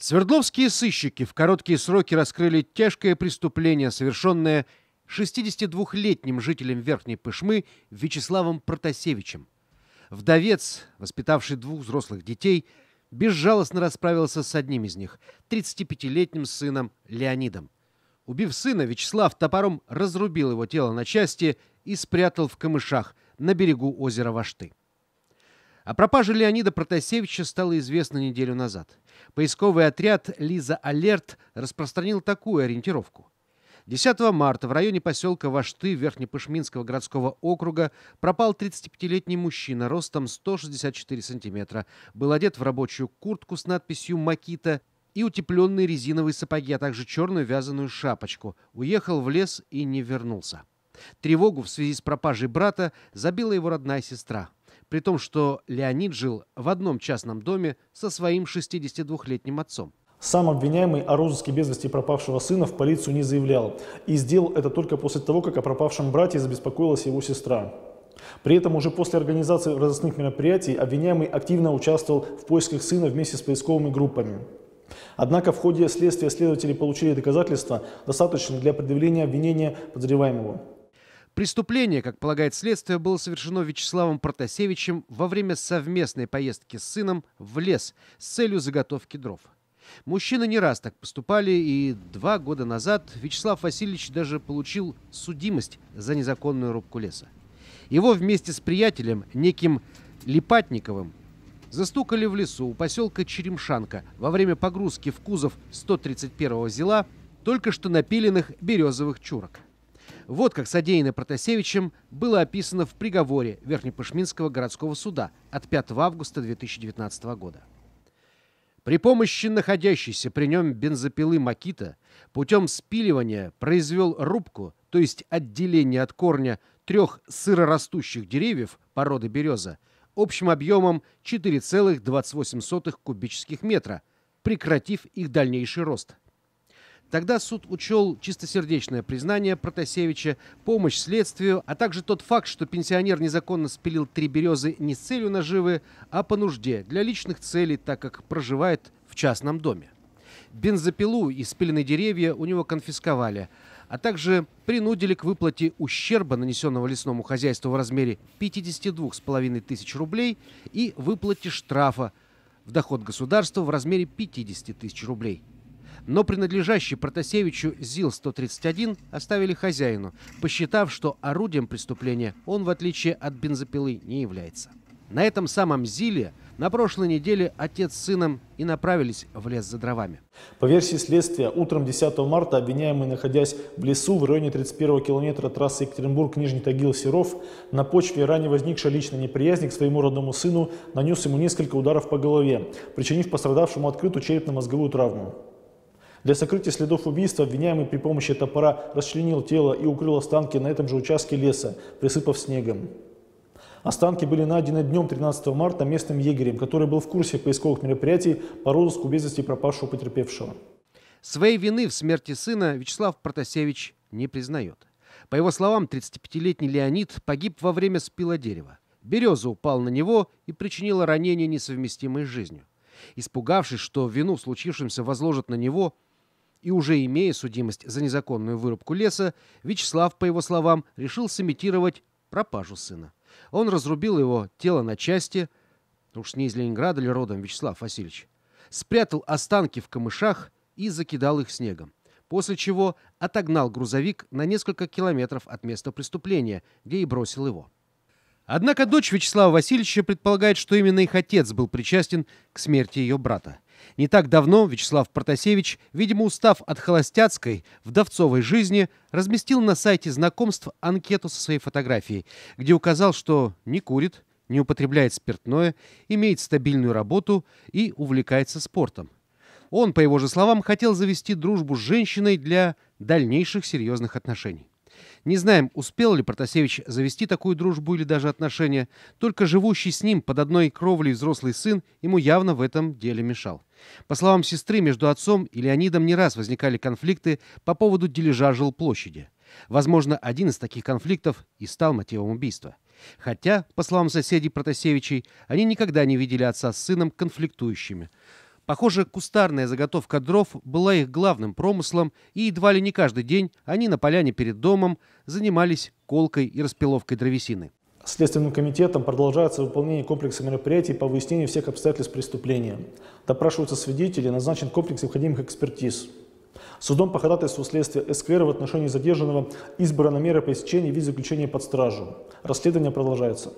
Свердловские сыщики в короткие сроки раскрыли тяжкое преступление, совершенное 62-летним жителем Верхней Пышмы Вячеславом Протасевичем. Вдовец, воспитавший двух взрослых детей, безжалостно расправился с одним из них, 35-летним сыном Леонидом. Убив сына, Вячеслав топором разрубил его тело на части и спрятал в камышах на берегу озера Вашты. О пропаже Леонида Протасевича стало известно неделю назад. Поисковый отряд «Лиза Алерт» распространил такую ориентировку. 10 марта в районе поселка Вашты Верхнепышминского городского округа пропал 35-летний мужчина ростом 164 сантиметра. Был одет в рабочую куртку с надписью «Макита» и утепленные резиновые сапоги, а также черную вязаную шапочку. Уехал в лес и не вернулся. Тревогу в связи с пропажей брата забила его родная сестра – при том, что Леонид жил в одном частном доме со своим 62-летним отцом. Сам обвиняемый о розыске без вести пропавшего сына в полицию не заявлял и сделал это только после того, как о пропавшем брате забеспокоилась его сестра. При этом уже после организации разыскных мероприятий обвиняемый активно участвовал в поисках сына вместе с поисковыми группами. Однако в ходе следствия следователи получили доказательства, достаточно для предъявления обвинения подозреваемого. Преступление, как полагает следствие, было совершено Вячеславом Протасевичем во время совместной поездки с сыном в лес с целью заготовки дров. Мужчины не раз так поступали, и два года назад Вячеслав Васильевич даже получил судимость за незаконную рубку леса. Его вместе с приятелем, неким Липатниковым, застукали в лесу у поселка Черемшанка во время погрузки в кузов 131-го зела только что напиленных березовых чурок – вот как содеянное Протасевичем было описано в приговоре Верхнепышминского городского суда от 5 августа 2019 года. При помощи находящейся при нем бензопилы Макита путем спиливания произвел рубку, то есть отделение от корня трех сырорастущих деревьев породы береза общим объемом 4,28 кубических метра, прекратив их дальнейший рост. Тогда суд учел чистосердечное признание Протасевича, помощь следствию, а также тот факт, что пенсионер незаконно спилил три березы не с целью наживы, а по нужде, для личных целей, так как проживает в частном доме. Бензопилу и спиленные деревья у него конфисковали, а также принудили к выплате ущерба, нанесенного лесному хозяйству в размере 52,5 тысяч рублей и выплате штрафа в доход государства в размере 50 тысяч рублей – но принадлежащий Протасевичу ЗИЛ-131 оставили хозяину, посчитав, что орудием преступления он, в отличие от бензопилы, не является. На этом самом ЗИЛе на прошлой неделе отец с сыном и направились в лес за дровами. По версии следствия, утром 10 марта обвиняемый, находясь в лесу в районе 31 километра трассы Екатеринбург-Нижний Тагил-Серов, на почве ранее возникшей личной неприязни к своему родному сыну нанес ему несколько ударов по голове, причинив пострадавшему открытую черепно-мозговую травму. Для сокрытия следов убийства обвиняемый при помощи топора расчленил тело и укрыл останки на этом же участке леса, присыпав снегом. Останки были найдены днем 13 марта местным егерем, который был в курсе поисковых мероприятий по розыску без вести пропавшего потерпевшего. Своей вины в смерти сына Вячеслав Протасевич не признает. По его словам, 35-летний Леонид погиб во время спила дерева. Береза упал на него и причинила ранение, несовместимое с жизнью. Испугавшись, что вину в случившемся возложат на него, и уже имея судимость за незаконную вырубку леса, Вячеслав, по его словам, решил сымитировать пропажу сына. Он разрубил его тело на части, уж не из Ленинграда ли родом Вячеслав Васильевич, спрятал останки в камышах и закидал их снегом. После чего отогнал грузовик на несколько километров от места преступления, где и бросил его. Однако дочь Вячеслава Васильевича предполагает, что именно их отец был причастен к смерти ее брата. Не так давно Вячеслав Протасевич, видимо, устав от холостяцкой, вдовцовой жизни, разместил на сайте знакомств анкету со своей фотографией, где указал, что не курит, не употребляет спиртное, имеет стабильную работу и увлекается спортом. Он, по его же словам, хотел завести дружбу с женщиной для дальнейших серьезных отношений. Не знаем, успел ли Протасевич завести такую дружбу или даже отношения, только живущий с ним под одной кровлей взрослый сын ему явно в этом деле мешал. По словам сестры, между отцом и Леонидом не раз возникали конфликты по поводу дележа жилплощади. Возможно, один из таких конфликтов и стал мотивом убийства. Хотя, по словам соседей Протасевичей, они никогда не видели отца с сыном конфликтующими – Похоже, кустарная заготовка дров была их главным промыслом, и едва ли не каждый день они на поляне перед домом занимались колкой и распиловкой древесины. Следственным комитетом продолжается выполнение комплекса мероприятий по выяснению всех обстоятельств преступления. Допрашиваются свидетели, назначен комплекс необходимых экспертиз. Судом по ходатайству следствия СКР в отношении задержанного избрана мера пресечения в виде заключения под стражу. Расследование продолжается.